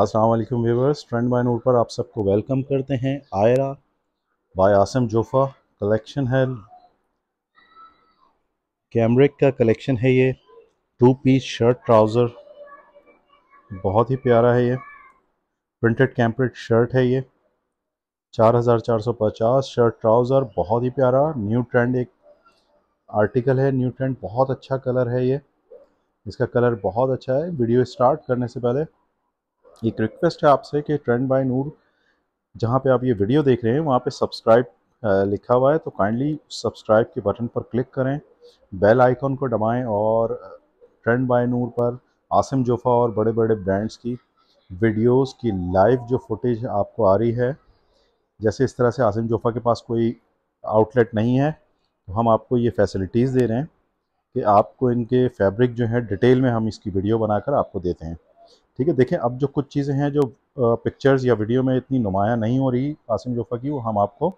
अस्सलाम वालेकुम trend bye note पर आप सबको वेलकम करते हैं आयरा बाय आसम जोफ़ा कलेक्शन है कैमरिक का कलेक्शन है ये टू पीस शर्ट ट्राउज़र बहुत ही प्यारा है ये प्रिंटेड कैमरिक शर्ट है ये 4450 शर्ट ट्राउज़र बहुत ही प्यारा न्यू ट्रेंड एक आर्टिकल है न्यू ट्रेंड बहुत अच्छा कलर है ये इसका कलर बहुत अच्छा है वीडियो स्टार्ट करने से पहले एक रिक्वेस्ट है आपसे कि ट्रेंड बाय नूर जहाँ पे आप ये वीडियो देख रहे हैं वहाँ पे सब्सक्राइब लिखा हुआ है तो काइंडली सब्सक्राइब के बटन पर क्लिक करें बेल आइकॉन को दबाएं और ट्रेंड बाय नूर पर आसिम जोफ़ा और बड़े बड़े ब्रांड्स की वीडियोस की लाइव जो फुटेज आपको आ रही है जैसे इस तरह से आसिम जोफ़ा के पास कोई आउटलेट नहीं है तो हम आपको ये फैसिलिटीज़ दे रहे हैं कि आपको इनके फैब्रिक जो है डिटेल में हम इसकी वीडियो बनाकर आपको देते हैं ठीक है देखें अब जो कुछ चीज़ें हैं जो पिक्चर्स या वीडियो में इतनी नुमाया नहीं हो रही आसिम जोफा की वो हम आपको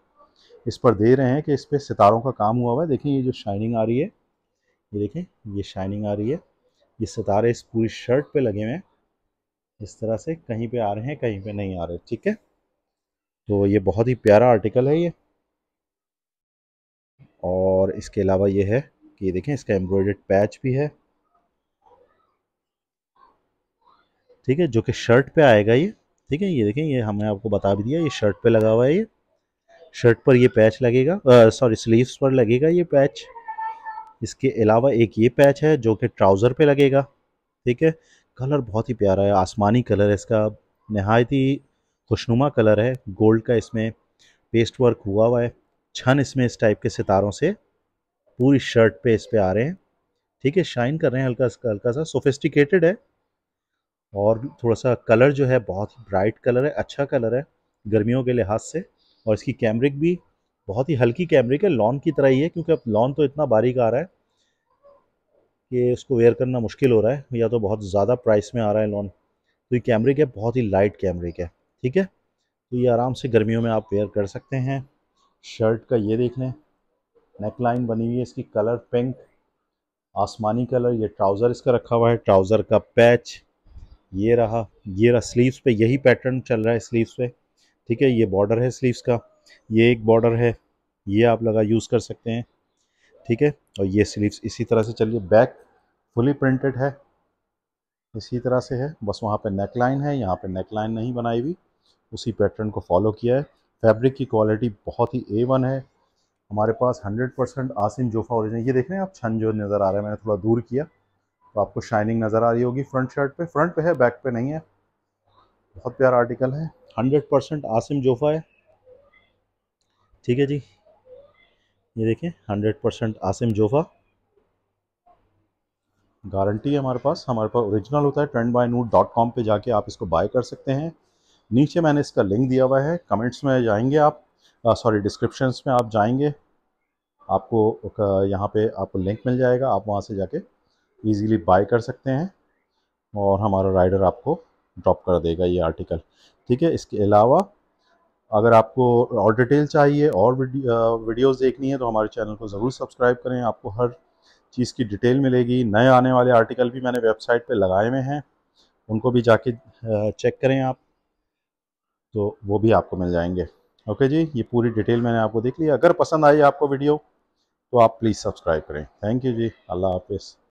इस पर दे रहे हैं कि इस पर सितारों का काम हुआ हुआ है देखें ये जो शाइनिंग आ रही है ये देखें ये शाइनिंग आ रही है ये सितारे इस पूरी शर्ट पे लगे हुए हैं इस तरह से कहीं पे आ रहे हैं कहीं पे नहीं आ रहे ठीक है तो ये बहुत ही प्यारा आर्टिकल है ये और इसके अलावा ये है कि ये देखें इसका एम्ब्रॉयड पैच भी है ठीक है जो कि शर्ट पे आएगा ये ठीक है ये देखें ये हमने आपको बता भी दिया ये शर्ट पे लगा हुआ है ये शर्ट पर ये पैच लगेगा सॉरी स्लीव्स पर लगेगा ये पैच इसके अलावा एक ये पैच है जो कि ट्राउज़र पे लगेगा ठीक है कलर बहुत ही प्यारा है आसमानी कलर है इसका नहायत ही खुशनुमा कलर है गोल्ड का इसमें पेस्ट वर्क हुआ हुआ है छन इसमें इस टाइप के सितारों से पूरी शर्ट पे इस पर आ रहे हैं ठीक है शाइन कर रहे हैं हल्का हल्का सा सोफिस्टिकेटेड है और थोड़ा सा कलर जो है बहुत ब्राइट कलर है अच्छा कलर है गर्मियों के लिहाज से और इसकी कैमरिक भी बहुत ही हल्की कैमरिक है लॉन की तरह ही है क्योंकि अब लॉन तो इतना बारीक आ रहा है कि उसको वेयर करना मुश्किल हो रहा है या तो बहुत ज़्यादा प्राइस में आ रहा है लॉन तो ये कैमरिक है बहुत ही लाइट कैमरिक है ठीक है तो ये आराम से गर्मियों में आप वेयर कर सकते हैं शर्ट का ये देख लें नेक लाइन बनी हुई है इसकी कलर पिंक आसमानी कलर ये ट्राउज़र इसका रखा हुआ है ट्राउज़र का पैच ये रहा ये रहा स्लीव्स पे यही पैटर्न चल रहा है स्लीव्स पे ठीक है ये बॉर्डर है स्लीव्स का ये एक बॉर्डर है ये आप लगा यूज़ कर सकते हैं ठीक है और ये स्लीव्स इसी तरह से चलिए बैक फुली प्रिंटेड है इसी तरह से है बस वहाँ पे नेक लाइन है यहाँ पे नेक लाइन नहीं बनाई हुई उसी पैटर्न को फॉलो किया है फैब्रिक की क्वालिटी बहुत ही ए वन है हमारे पास 100% परसेंट आसिन जोफा ओरिजिनल ये देख रहे हैं आप छन जो नज़र आ रहा है मैंने थोड़ा दूर किया तो आपको शाइनिंग नज़र आ रही होगी फ्रंट शर्ट पे फ्रंट पे है बैक पे नहीं है बहुत प्यारा आर्टिकल है हंड्रेड परसेंट आसिम जोफ़ा है ठीक है जी ये देखिए hundred percent Asim Jofa guarantee है हमारे पास हमारे पास ओरिजिनल होता है ट्रेंड बाय नूट डॉट कॉम पर जाके आप इसको बाय कर सकते हैं नीचे मैंने इसका लिंक दिया हुआ है कमेंट्स में जाएंगे आप सॉरी uh, डिस्क्रिप्शन में आप जाएंगे आपको uh, यहाँ पे आपको लिंक मिल जाएगा आप वहाँ से जाके ईज़िली बाय कर सकते हैं और हमारा राइडर आपको ड्रॉप कर देगा ये आर्टिकल ठीक है इसके अलावा अगर आपको और डिटेल चाहिए और वीडियोस देखनी है तो हमारे चैनल को ज़रूर सब्सक्राइब करें आपको हर चीज़ की डिटेल मिलेगी नए आने वाले आर्टिकल भी मैंने वेबसाइट पे लगाए हुए हैं उनको भी जाके चेक करें आप तो वो भी आपको मिल जाएंगे ओके जी ये पूरी डिटेल मैंने आपको देख ली अगर पसंद आई आपको वीडियो तो आप प्लीज़ सब्सक्राइब करें थैंक यू जी अल्लाह हाफिज़